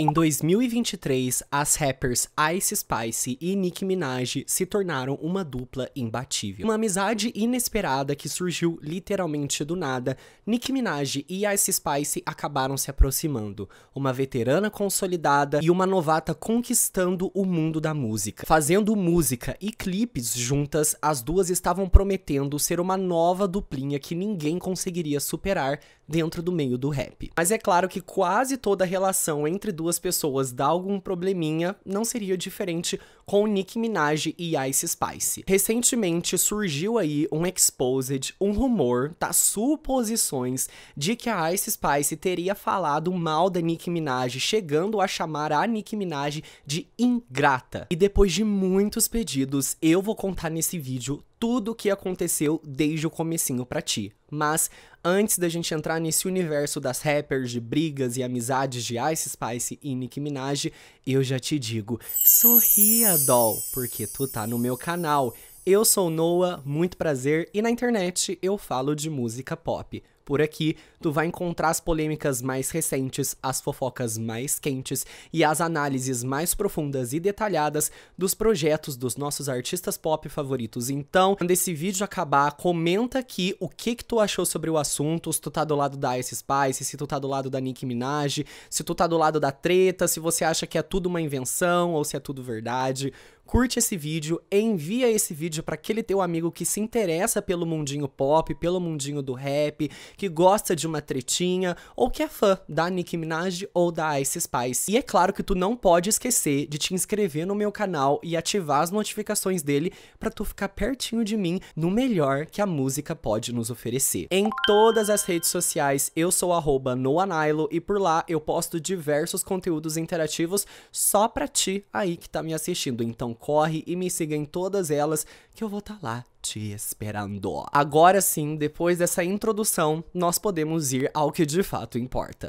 Em 2023, as rappers Ice Spice e Nicki Minaj se tornaram uma dupla imbatível. Uma amizade inesperada que surgiu literalmente do nada, Nicki Minaj e Ice Spice acabaram se aproximando. Uma veterana consolidada e uma novata conquistando o mundo da música. Fazendo música e clipes juntas, as duas estavam prometendo ser uma nova duplinha que ninguém conseguiria superar dentro do meio do rap. Mas é claro que quase toda a relação entre duas duas pessoas dá algum probleminha, não seria diferente com Nicki Minaj e Ice Spice. Recentemente surgiu aí um exposed, um rumor, tá? Suposições de que a Ice Spice teria falado mal da Nicki Minaj, chegando a chamar a Nicki Minaj de ingrata. E depois de muitos pedidos, eu vou contar nesse vídeo tudo o que aconteceu desde o comecinho para ti. Mas antes da gente entrar nesse universo das rappers, de brigas e amizades de Ice Spice e Nicki Minaj, eu já te digo, sorria, Doll, porque tu tá no meu canal. Eu sou Noah, muito prazer, e na internet eu falo de música pop. Por aqui, tu vai encontrar as polêmicas mais recentes, as fofocas mais quentes e as análises mais profundas e detalhadas dos projetos dos nossos artistas pop favoritos. Então, quando esse vídeo acabar, comenta aqui o que que tu achou sobre o assunto, se tu tá do lado da Ice Spice, se tu tá do lado da Nicki Minaj, se tu tá do lado da treta, se você acha que é tudo uma invenção ou se é tudo verdade curte esse vídeo, envia esse vídeo para aquele teu amigo que se interessa pelo mundinho pop, pelo mundinho do rap, que gosta de uma tretinha ou que é fã da Nicki Minaj ou da Ice Spice. E é claro que tu não pode esquecer de te inscrever no meu canal e ativar as notificações dele para tu ficar pertinho de mim no melhor que a música pode nos oferecer. Em todas as redes sociais eu sou @noanailo e por lá eu posto diversos conteúdos interativos só para ti aí que tá me assistindo. Então corre e me siga em todas elas, que eu vou estar tá lá te esperando. Agora sim, depois dessa introdução, nós podemos ir ao que de fato importa.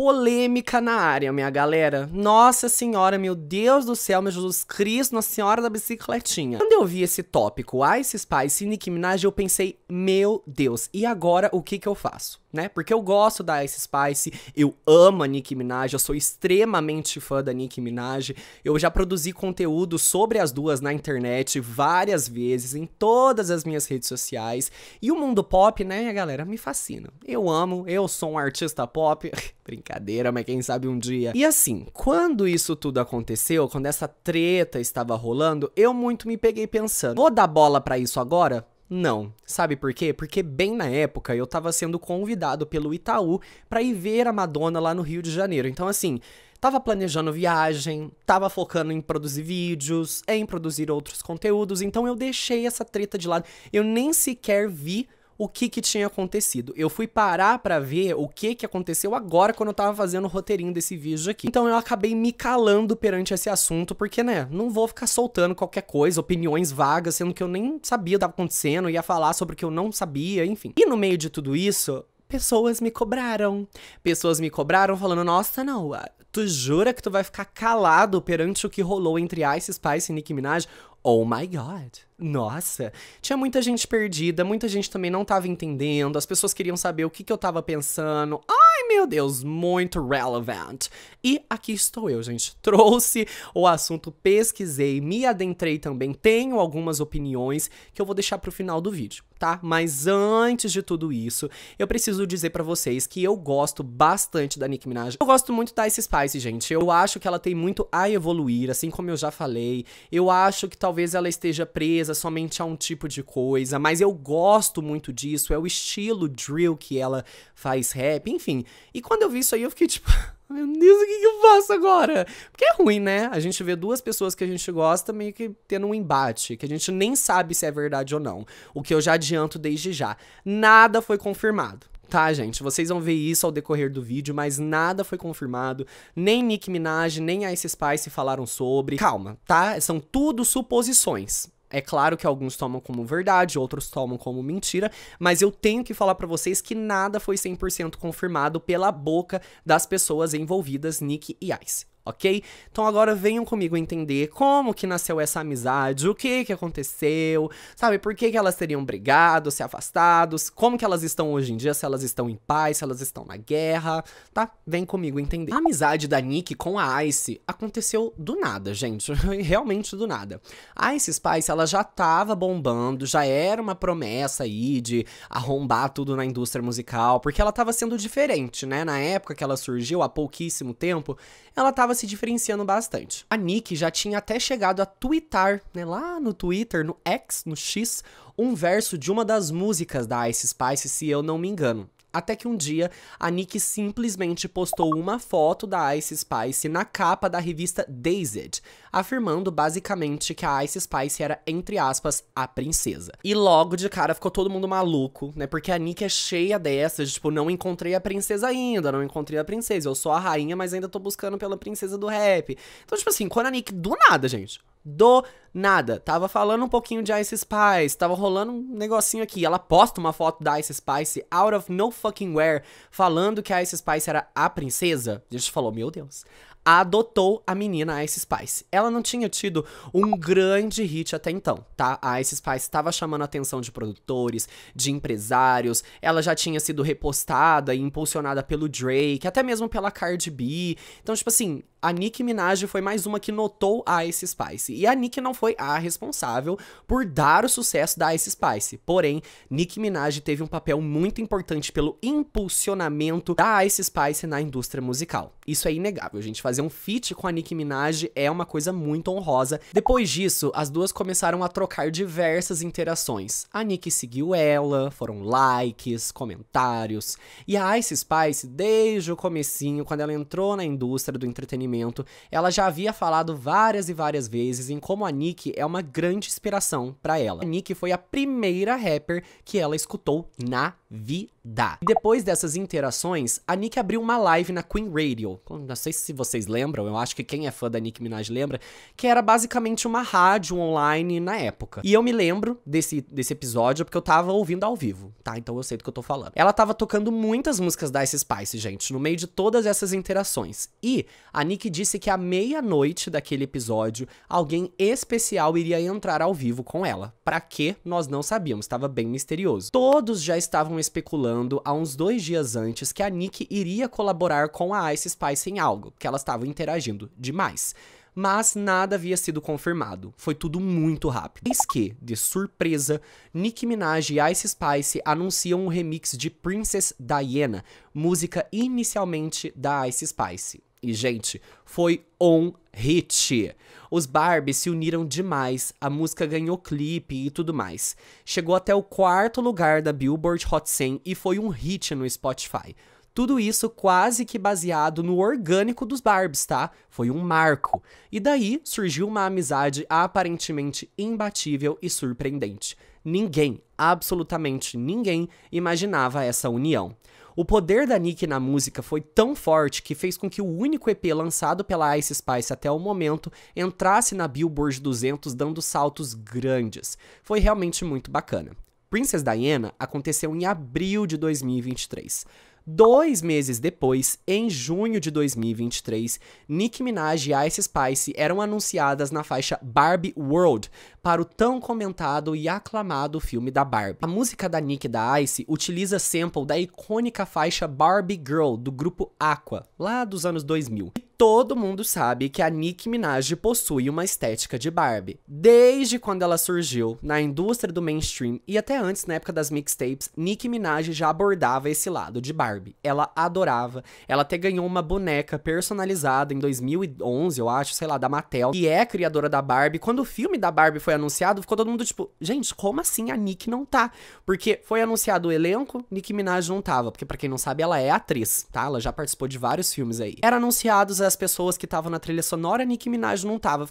polêmica na área, minha galera. Nossa Senhora, meu Deus do céu, meu Jesus Cristo, Nossa Senhora da Bicicletinha. Quando eu vi esse tópico, Ice Spice e Nicki Minaj, eu pensei, meu Deus, e agora o que que eu faço? Né? Porque eu gosto da Ice Spice, eu amo a Nicki Minaj, eu sou extremamente fã da Nicki Minaj. Eu já produzi conteúdo sobre as duas na internet várias vezes, em todas as minhas redes sociais. E o mundo pop, né, galera, me fascina. Eu amo, eu sou um artista pop. Brincadeira, mas quem sabe um dia. E assim, quando isso tudo aconteceu, quando essa treta estava rolando, eu muito me peguei pensando: vou dar bola para isso agora? Não. Sabe por quê? Porque bem na época eu tava sendo convidado pelo Itaú para ir ver a Madonna lá no Rio de Janeiro. Então assim, Tava planejando viagem, tava focando em produzir vídeos, em produzir outros conteúdos, então eu deixei essa treta de lado. Eu nem sequer vi o que que tinha acontecido. Eu fui parar para ver o que que aconteceu agora quando eu tava fazendo o roteirinho desse vídeo aqui. Então eu acabei me calando perante esse assunto, porque, né, não vou ficar soltando qualquer coisa, opiniões vagas, sendo que eu nem sabia o que tava acontecendo, ia falar sobre o que eu não sabia, enfim. E no meio de tudo isso, pessoas me cobraram. Pessoas me cobraram falando, nossa, não, ah, tu jura que tu vai ficar calado perante o que rolou entre Ice Spice e Nicki Minaj? Oh my god. Nossa, tinha muita gente perdida, muita gente também não tava entendendo, as pessoas queriam saber o que, que eu tava pensando. Ai, meu Deus, muito relevant. E aqui estou eu, gente. Trouxe o assunto, pesquisei, me adentrei também, tenho algumas opiniões que eu vou deixar pro final do vídeo tá? Mas antes de tudo isso, eu preciso dizer para vocês que eu gosto bastante da Nicki Minaj. Eu gosto muito da Ice Spice, gente. Eu acho que ela tem muito a evoluir, assim como eu já falei. Eu acho que talvez ela esteja presa somente a um tipo de coisa, mas eu gosto muito disso. É o estilo drill que ela faz rap, enfim. E quando eu vi isso aí, eu fiquei tipo. Meu Deus, o que, eu faço agora? Porque é ruim, né? A gente vê duas pessoas que a gente gosta meio que tendo um embate, que a gente nem sabe se é verdade ou não. O que eu já adianto desde já. Nada foi confirmado. Tá, gente, vocês vão ver isso ao decorrer do vídeo, mas nada foi confirmado, nem Nick Minaj, nem Ice Spice falaram sobre. Calma, tá? São tudo suposições. É claro que alguns tomam como verdade, outros tomam como mentira, mas eu tenho que falar para vocês que nada foi 100% confirmado pela boca das pessoas envolvidas, Nick e Ice ok? Então agora venham comigo entender como que nasceu essa amizade, o que que aconteceu, sabe? Por que que elas teriam brigado, se afastado, como que elas estão hoje em dia, se elas estão em paz, se elas estão na guerra, tá? Vem comigo entender. A amizade da Nick com a Ice aconteceu do nada, gente, realmente do nada. A Ice Spice, ela já tava bombando, já era uma promessa aí de arrombar tudo na indústria musical, porque ela tava sendo diferente, né? Na época que ela surgiu, há pouquíssimo tempo, ela tava se diferenciando bastante. A Nick já tinha até chegado a twittar, né, lá no Twitter, no X, no X, um verso de uma das músicas da Ice Spice, se eu não me engano. Até que um dia, a Nick simplesmente postou uma foto da Ice Spice na capa da revista Dazed, afirmando basicamente que a Ice Spice era, entre aspas, a princesa. E logo de cara ficou todo mundo maluco, né? Porque a Nick é cheia dessas, tipo, não encontrei a princesa ainda, não encontrei a princesa. Eu sou a rainha, mas ainda tô buscando pela princesa do rap. Então, tipo assim, quando a Nick, do nada, gente, do nada. Tava falando um pouquinho de Ice Spice, tava rolando um negocinho aqui. Ela posta uma foto da Ice Spice out of no fucking where, falando que a Ice Spice era a princesa. A gente falou, meu Deus. Adotou a menina Ice Spice. Ela não tinha tido um grande hit até então, tá? A Ice Spice estava chamando a atenção de produtores, de empresários. Ela já tinha sido repostada e impulsionada pelo Drake, até mesmo pela Cardi B. Então, tipo assim, a Nicki Minaj foi mais uma que notou a Ice Spice. E a Nicki não foi a responsável por dar o sucesso da Ice Spice. Porém, Nicki Minaj teve um papel muito importante pelo impulsionamento da Ice Spice na indústria musical. Isso é inegável, gente. Fazer um feat com a Nicki Minaj é uma coisa muito honrosa. Depois disso, as duas começaram a trocar diversas interações. A Nicki seguiu ela, foram likes, comentários. E a Ice Spice, desde o comecinho, quando ela entrou na indústria do entretenimento, entretenimento, ela já havia falado várias e várias vezes em como a Nick é uma grande inspiração para ela. A Nick foi a primeira rapper que ela escutou na vida. depois dessas interações, a Nick abriu uma live na Queen Radio. Não sei se vocês lembram, eu acho que quem é fã da Nick Minaj lembra, que era basicamente uma rádio online na época. E eu me lembro desse, desse episódio porque eu tava ouvindo ao vivo, tá? Então eu sei do que eu tô falando. Ela tava tocando muitas músicas da Ice Spice, gente, no meio de todas essas interações. E a Nick Nick disse que à meia-noite daquele episódio, alguém especial iria entrar ao vivo com ela. Para quê? Nós não sabíamos, estava bem misterioso. Todos já estavam especulando há uns dois dias antes que a Nick iria colaborar com a Ice Spice em algo, que elas estavam interagindo demais mas nada havia sido confirmado. Foi tudo muito rápido. Eis que, de surpresa, Nicki Minaj e Ice Spice anunciam um remix de Princess Diana, música inicialmente da Ice Spice. E, gente, foi um hit. Os Barbies se uniram demais, a música ganhou clipe e tudo mais. Chegou até o quarto lugar da Billboard Hot 100 e foi um hit no Spotify. Tudo isso quase que baseado no orgânico dos Barbies, tá? Foi um marco. E daí surgiu uma amizade aparentemente imbatível e surpreendente. Ninguém, absolutamente ninguém, imaginava essa união. O poder da Nick na música foi tão forte que fez com que o único EP lançado pela Ice Spice até o momento entrasse na Billboard 200 dando saltos grandes. Foi realmente muito bacana. Princess Diana aconteceu em abril de 2023. Dois meses depois, em junho de 2023, Nicki Minaj e Ice Spice eram anunciadas na faixa Barbie World para o tão comentado e aclamado filme da Barbie. A música da Nicki da Ice utiliza sample da icônica faixa Barbie Girl do grupo Aqua, lá dos anos 2000. Todo mundo sabe que a Nicki Minaj possui uma estética de Barbie. Desde quando ela surgiu na indústria do mainstream e até antes, na época das mixtapes, Nicki Minaj já abordava esse lado de Barbie. Ela adorava. Ela até ganhou uma boneca personalizada em 2011, eu acho, sei lá, da Mattel, que é criadora da Barbie. Quando o filme da Barbie foi anunciado, ficou todo mundo tipo, gente, como assim a Nicki não tá? Porque foi anunciado o elenco, Nicki Minaj não tava. Porque para quem não sabe, ela é atriz, tá? Ela já participou de vários filmes aí. Era anunciados das pessoas que estavam na trilha sonora, a Nicki Minaj não tava.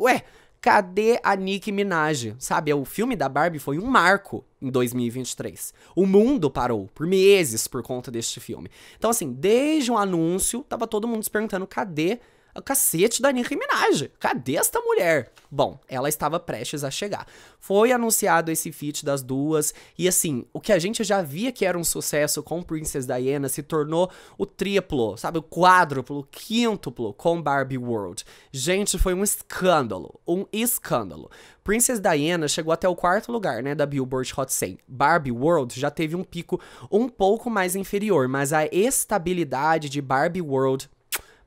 Ué, cadê a Nicki Minaj? Sabe, o filme da Barbie foi um marco em 2023. O mundo parou por meses por conta deste filme. Então, assim, desde o anúncio, tava todo mundo se perguntando cadê a Cacete da Nicki Minaj, cadê esta mulher? Bom, ela estava prestes a chegar. Foi anunciado esse feat das duas, e assim, o que a gente já via que era um sucesso com Princess Diana se tornou o triplo, sabe, o quádruplo, o quíntuplo com Barbie World. Gente, foi um escândalo, um escândalo. Princess Diana chegou até o quarto lugar, né, da Billboard Hot 100. Barbie World já teve um pico um pouco mais inferior, mas a estabilidade de Barbie World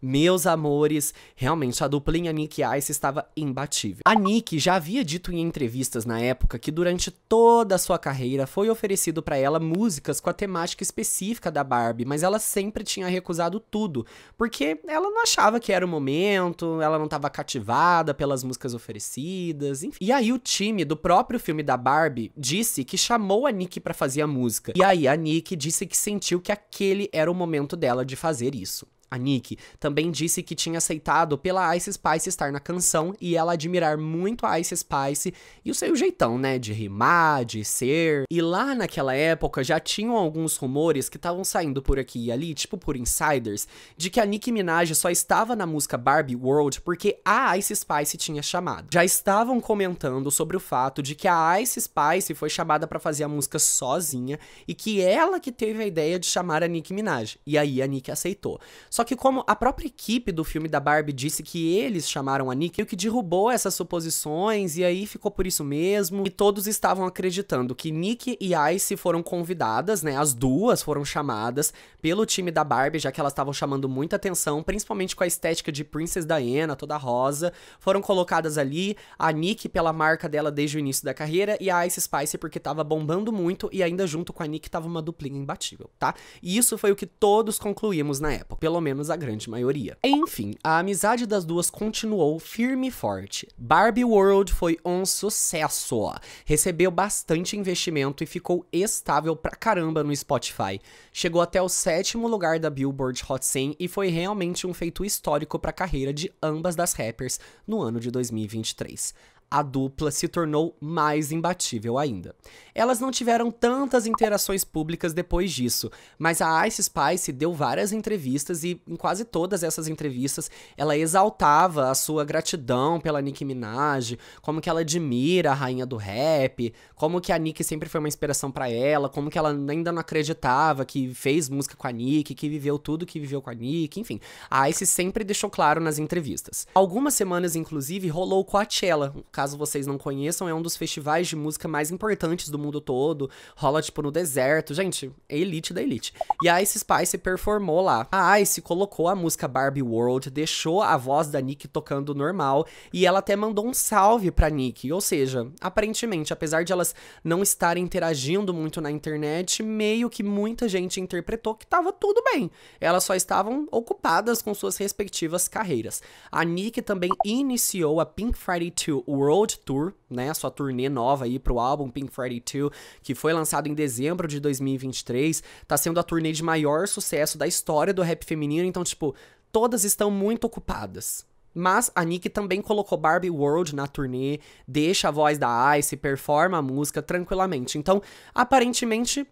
meus amores, realmente a duplinha Nick Ice estava imbatível. A Nick já havia dito em entrevistas na época que durante toda a sua carreira foi oferecido para ela músicas com a temática específica da Barbie, mas ela sempre tinha recusado tudo, porque ela não achava que era o momento, ela não estava cativada pelas músicas oferecidas, enfim. E aí o time do próprio filme da Barbie disse que chamou a Nick para fazer a música. E aí a Nick disse que sentiu que aquele era o momento dela de fazer isso a Nick, também disse que tinha aceitado pela Ice Spice estar na canção e ela admirar muito a Ice Spice e o seu jeitão, né, de rimar, de ser. E lá naquela época já tinham alguns rumores que estavam saindo por aqui e ali, tipo por insiders, de que a Nicki Minaj só estava na música Barbie World porque a Ice Spice tinha chamado. Já estavam comentando sobre o fato de que a Ice Spice foi chamada para fazer a música sozinha e que ela que teve a ideia de chamar a Nicki Minaj. E aí a Nicki aceitou. Só que como a própria equipe do filme da Barbie disse que eles chamaram a Nick, o que derrubou essas suposições e aí ficou por isso mesmo. E todos estavam acreditando que Nick e Ice foram convidadas, né? As duas foram chamadas pelo time da Barbie, já que elas estavam chamando muita atenção, principalmente com a estética de Princess Diana, toda rosa. Foram colocadas ali a Nick pela marca dela desde o início da carreira e a Ice Spice porque tava bombando muito e ainda junto com a Nick tava uma duplinha imbatível, tá? E isso foi o que todos concluímos na época. Pelo menos a grande maioria. Enfim, a amizade das duas continuou firme e forte. Barbie World foi um sucesso, recebeu bastante investimento e ficou estável pra caramba no Spotify. Chegou até o sétimo lugar da Billboard Hot 100 e foi realmente um feito histórico para a carreira de ambas das rappers no ano de 2023 a dupla se tornou mais imbatível ainda. Elas não tiveram tantas interações públicas depois disso, mas a Ice Spice deu várias entrevistas e em quase todas essas entrevistas ela exaltava a sua gratidão pela Nicki Minaj, como que ela admira a rainha do rap, como que a Nicki sempre foi uma inspiração para ela, como que ela ainda não acreditava que fez música com a Nicki, que viveu tudo que viveu com a Nicki, enfim. A Ice sempre deixou claro nas entrevistas. Algumas semanas inclusive rolou a Coachella, um caso vocês não conheçam, é um dos festivais de música mais importantes do mundo todo. Rola, tipo, no deserto. Gente, é elite da elite. E a Ice Spice performou lá. A Ice colocou a música Barbie World, deixou a voz da Nick tocando normal, e ela até mandou um salve pra Nick. Ou seja, aparentemente, apesar de elas não estarem interagindo muito na internet, meio que muita gente interpretou que tava tudo bem. Elas só estavam ocupadas com suas respectivas carreiras. A Nick também iniciou a Pink Friday 2 World World Tour, né? Sua turnê nova aí pro álbum Pink Friday 2, que foi lançado em dezembro de 2023. Tá sendo a turnê de maior sucesso da história do rap feminino, então, tipo, todas estão muito ocupadas. Mas a Nick também colocou Barbie World na turnê, deixa a voz da Ice, performa a música tranquilamente. Então, aparentemente,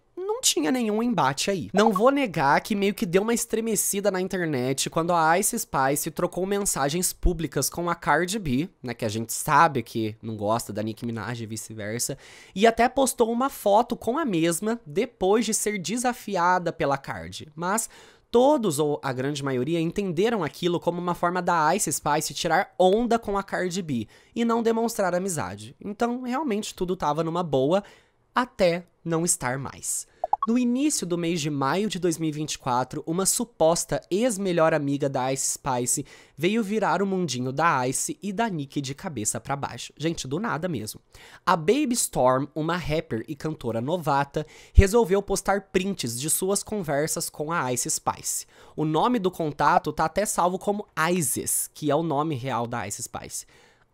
tinha nenhum embate aí. Não vou negar que meio que deu uma estremecida na internet quando a Ice Spice trocou mensagens públicas com a Cardi B, né, que a gente sabe que não gosta da Nicki Minaj e vice-versa, e até postou uma foto com a mesma depois de ser desafiada pela Cardi. Mas todos, ou a grande maioria, entenderam aquilo como uma forma da Ice Spice tirar onda com a Cardi B e não demonstrar amizade. Então, realmente, tudo tava numa boa até não estar mais. No início do mês de maio de 2024, uma suposta ex-melhor amiga da Ice Spice veio virar o mundinho da Ice e da Nick de cabeça para baixo. Gente, do nada mesmo. A Baby Storm, uma rapper e cantora novata, resolveu postar prints de suas conversas com a Ice Spice. O nome do contato tá até salvo como Isis, que é o nome real da Ice Spice.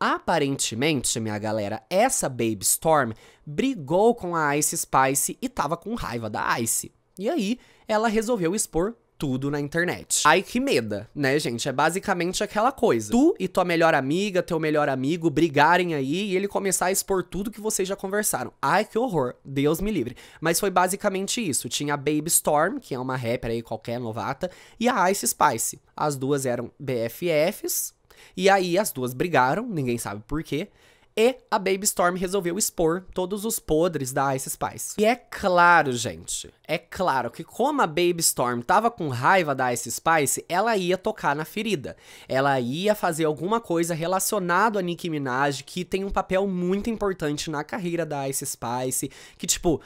Aparentemente, minha galera, essa Baby Storm brigou com a Ice Spice e tava com raiva da Ice. E aí, ela resolveu expor tudo na internet. Ai, que meda, né, gente? É basicamente aquela coisa. Tu e tua melhor amiga, teu melhor amigo brigarem aí e ele começar a expor tudo que vocês já conversaram. Ai, que horror. Deus me livre. Mas foi basicamente isso. Tinha a Baby Storm, que é uma rapper aí qualquer novata, e a Ice Spice. As duas eram BFFs, e aí as duas brigaram, ninguém sabe por quê. E a Baby Storm resolveu expor todos os podres da Ice Spice. E é claro, gente, é claro que como a Baby Storm tava com raiva da Ice Spice, ela ia tocar na ferida. Ela ia fazer alguma coisa relacionada a Nicki Minaj, que tem um papel muito importante na carreira da Ice Spice, que tipo,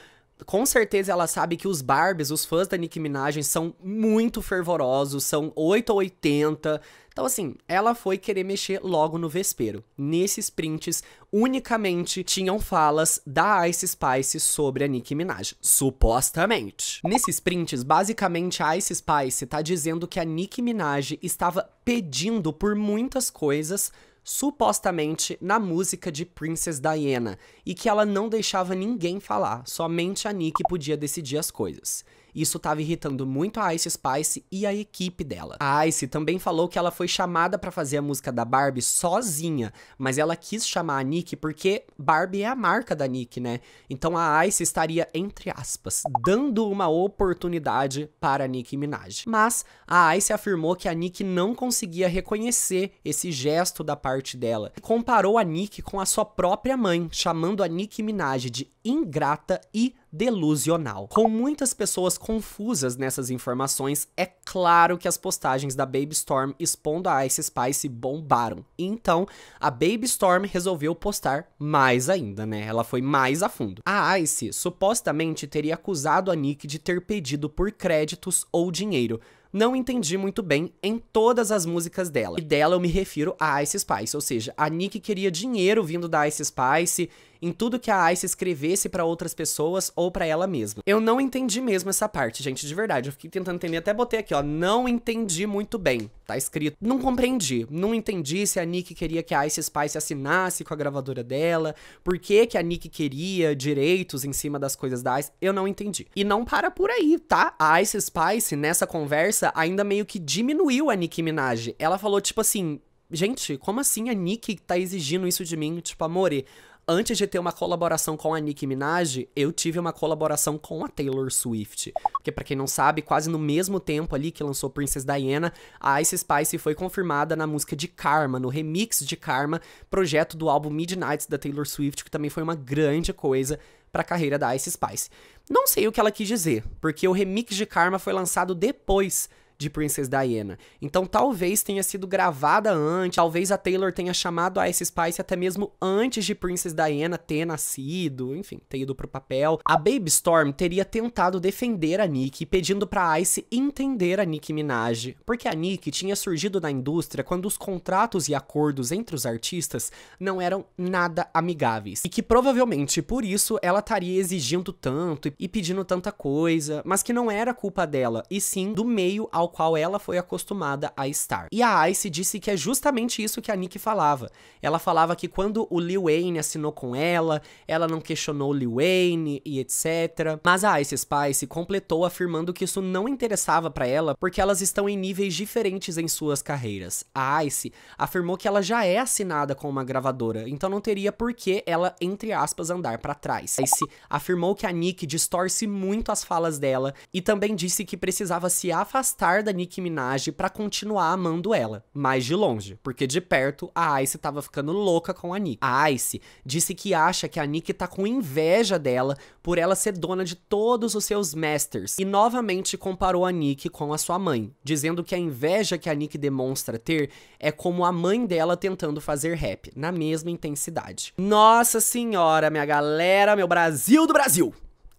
com certeza ela sabe que os Barbies, os fãs da Nicki Minaj, são muito fervorosos, são 8 ou 80, então, assim, ela foi querer mexer logo no vespeiro. Nesses prints, unicamente tinham falas da Ice Spice sobre a Nicki Minaj, supostamente. Nesses prints, basicamente, a Ice Spice tá dizendo que a Nicki Minaj estava pedindo por muitas coisas supostamente na música de Princess Diana e que ela não deixava ninguém falar, somente a Nick podia decidir as coisas. Isso estava irritando muito a Ice Spice e a equipe dela. A Ice também falou que ela foi chamada para fazer a música da Barbie sozinha, mas ela quis chamar a Nick porque Barbie é a marca da Nick, né? Então a Ice estaria, entre aspas, dando uma oportunidade para a Nick Minaj. Mas a Ice afirmou que a Nick não conseguia reconhecer esse gesto da parte dela. E comparou a Nick com a sua própria mãe, chamando a Nick Minaj de ingrata e delusional. Com muitas pessoas confusas nessas informações, é claro que as postagens da Baby Storm expondo a Ice Spice bombaram. Então, a Baby Storm resolveu postar mais ainda, né? Ela foi mais a fundo. A Ice supostamente teria acusado a Nick de ter pedido por créditos ou dinheiro, não entendi muito bem em todas as músicas dela. E dela eu me refiro a Ice Spice, ou seja, a Nick queria dinheiro vindo da Ice Spice em tudo que a Ice escrevesse para outras pessoas ou para ela mesma. Eu não entendi mesmo essa parte, gente, de verdade. Eu fiquei tentando entender, até botei aqui, ó, não entendi muito bem. Tá escrito. Não compreendi, não entendi se a Nick queria que a Ice Spice assinasse com a gravadora dela, por que que a Nick queria direitos em cima das coisas da Ice, eu não entendi. E não para por aí, tá? A Ice Spice, nessa conversa, ainda meio que diminuiu a Nick Minaj. Ela falou, tipo assim, gente, como assim a Nick tá exigindo isso de mim? Tipo, amore, Antes de ter uma colaboração com a Nicki Minaj, eu tive uma colaboração com a Taylor Swift. Porque, para quem não sabe, quase no mesmo tempo ali que lançou Princess Diana, a Ice Spice foi confirmada na música de Karma, no remix de Karma, projeto do álbum Midnights da Taylor Swift, que também foi uma grande coisa para a carreira da Ice Spice. Não sei o que ela quis dizer, porque o remix de Karma foi lançado depois de Princess Diana. Então talvez tenha sido gravada antes, talvez a Taylor tenha chamado a Ice Spice até mesmo antes de Princess Diana ter nascido, enfim, ter ido pro papel. A Baby Storm teria tentado defender a Nick, pedindo pra Ice entender a Nick Minaj, porque a Nick tinha surgido na indústria quando os contratos e acordos entre os artistas não eram nada amigáveis, e que provavelmente por isso ela estaria exigindo tanto e pedindo tanta coisa, mas que não era culpa dela, e sim do meio ao ao qual ela foi acostumada a estar. E a Ice disse que é justamente isso que a Nick falava. Ela falava que quando o Lil Wayne assinou com ela, ela não questionou o Lil Wayne e etc. Mas a Ice Spice completou afirmando que isso não interessava para ela porque elas estão em níveis diferentes em suas carreiras. A Ice afirmou que ela já é assinada com uma gravadora, então não teria por que ela, entre aspas, andar para trás. A Ice afirmou que a Nick distorce muito as falas dela e também disse que precisava se afastar gostar da Nicki Minaj para continuar amando ela, mais de longe, porque de perto a Ice tava ficando louca com a Nicki. A Ice disse que acha que a Nicki tá com inveja dela por ela ser dona de todos os seus masters e novamente comparou a Nicki com a sua mãe, dizendo que a inveja que a Nicki demonstra ter é como a mãe dela tentando fazer rap, na mesma intensidade. Nossa senhora, minha galera, meu Brasil do Brasil!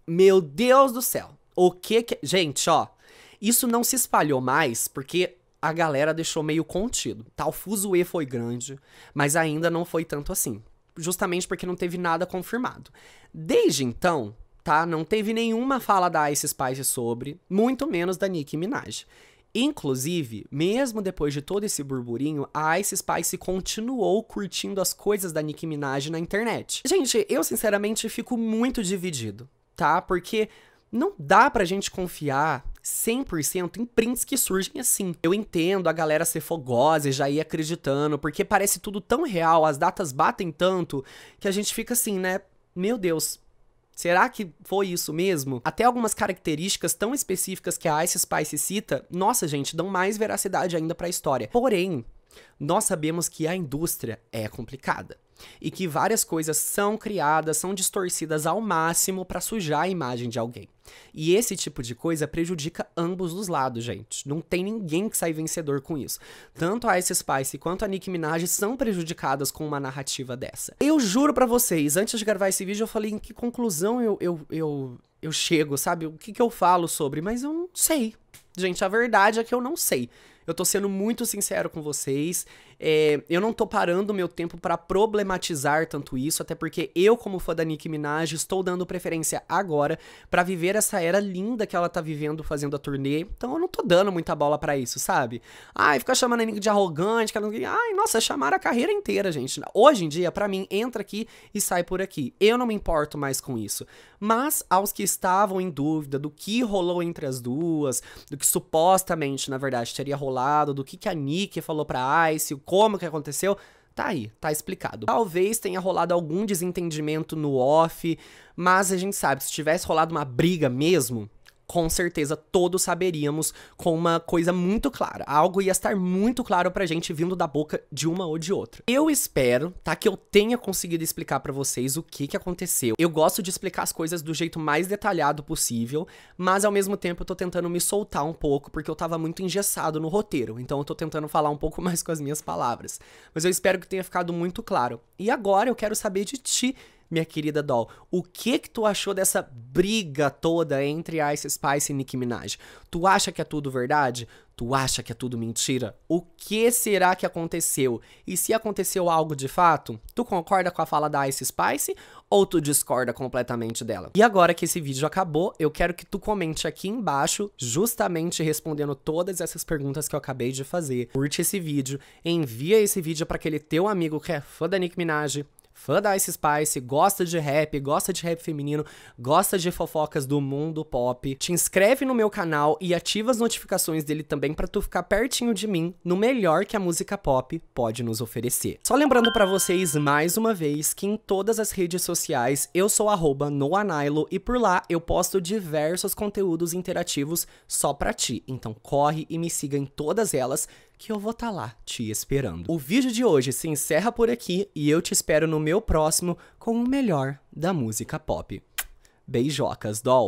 Meu Deus do céu! O que que. Gente, ó, isso não se espalhou mais porque a galera deixou meio contido. Tal fuso E foi grande, mas ainda não foi tanto assim. Justamente porque não teve nada confirmado. Desde então, tá? Não teve nenhuma fala da Ice Spice sobre, muito menos da Nicki Minaj. Inclusive, mesmo depois de todo esse burburinho, a Ice Spice continuou curtindo as coisas da Nicki Minaj na internet. Gente, eu sinceramente fico muito dividido, tá? Porque não dá pra gente confiar 100% em prints que surgem assim. Eu entendo a galera ser fogosa e já ir acreditando, porque parece tudo tão real, as datas batem tanto, que a gente fica assim, né? Meu Deus, Será que foi isso mesmo? Até algumas características tão específicas que a Ice Spice cita, nossa gente, dão mais veracidade ainda para a história. Porém, nós sabemos que a indústria é complicada e que várias coisas são criadas, são distorcidas ao máximo para sujar a imagem de alguém. E esse tipo de coisa prejudica ambos os lados, gente. Não tem ninguém que sai vencedor com isso. Tanto a Ice Spice quanto a Nicki Minaj são prejudicadas com uma narrativa dessa. Eu juro para vocês, antes de gravar esse vídeo, eu falei em que conclusão eu, eu, eu, eu chego, sabe? O que, que eu falo sobre, mas eu não sei. Gente, a verdade é que eu não sei. Eu tô sendo muito sincero com vocês. É, eu não tô parando meu tempo para problematizar tanto isso, até porque eu, como fã da Nicki Minaj, estou dando preferência agora para viver essa era linda que ela tá vivendo fazendo a turnê. Então eu não tô dando muita bola para isso, sabe? Ai, fica chamando a Nicki de arrogante, que ela não... Ai, nossa, chamaram a carreira inteira, gente. Hoje em dia, para mim, entra aqui e sai por aqui. Eu não me importo mais com isso. Mas aos que estavam em dúvida do que rolou entre as duas, do que supostamente, na verdade, teria rolado, do que, que a Nick falou pra Ice, o como que aconteceu, tá aí, tá explicado. Talvez tenha rolado algum desentendimento no off, mas a gente sabe, se tivesse rolado uma briga mesmo, com certeza todos saberíamos com uma coisa muito clara. Algo ia estar muito claro pra gente vindo da boca de uma ou de outra. Eu espero, tá, que eu tenha conseguido explicar para vocês o que que aconteceu. Eu gosto de explicar as coisas do jeito mais detalhado possível, mas ao mesmo tempo eu tô tentando me soltar um pouco porque eu tava muito engessado no roteiro. Então eu tô tentando falar um pouco mais com as minhas palavras. Mas eu espero que tenha ficado muito claro. E agora eu quero saber de ti minha querida Doll, o que que tu achou dessa briga toda entre Ice Spice e Nicki Minaj? Tu acha que é tudo verdade? Tu acha que é tudo mentira? O que será que aconteceu? E se aconteceu algo de fato, tu concorda com a fala da Ice Spice ou tu discorda completamente dela? E agora que esse vídeo acabou, eu quero que tu comente aqui embaixo, justamente respondendo todas essas perguntas que eu acabei de fazer. Curte esse vídeo, envia esse vídeo para aquele teu amigo que é fã da Nicki Minaj, fã da Ice Spice, gosta de rap, gosta de rap feminino, gosta de fofocas do mundo pop, te inscreve no meu canal e ativa as notificações dele também para tu ficar pertinho de mim no melhor que a música pop pode nos oferecer. Só lembrando para vocês mais uma vez que em todas as redes sociais eu sou @noanailo e por lá eu posto diversos conteúdos interativos só para ti. Então corre e me siga em todas elas que eu vou estar tá lá te esperando. O vídeo de hoje se encerra por aqui e eu te espero no meu próximo com o melhor da música pop. Beijocas, doll!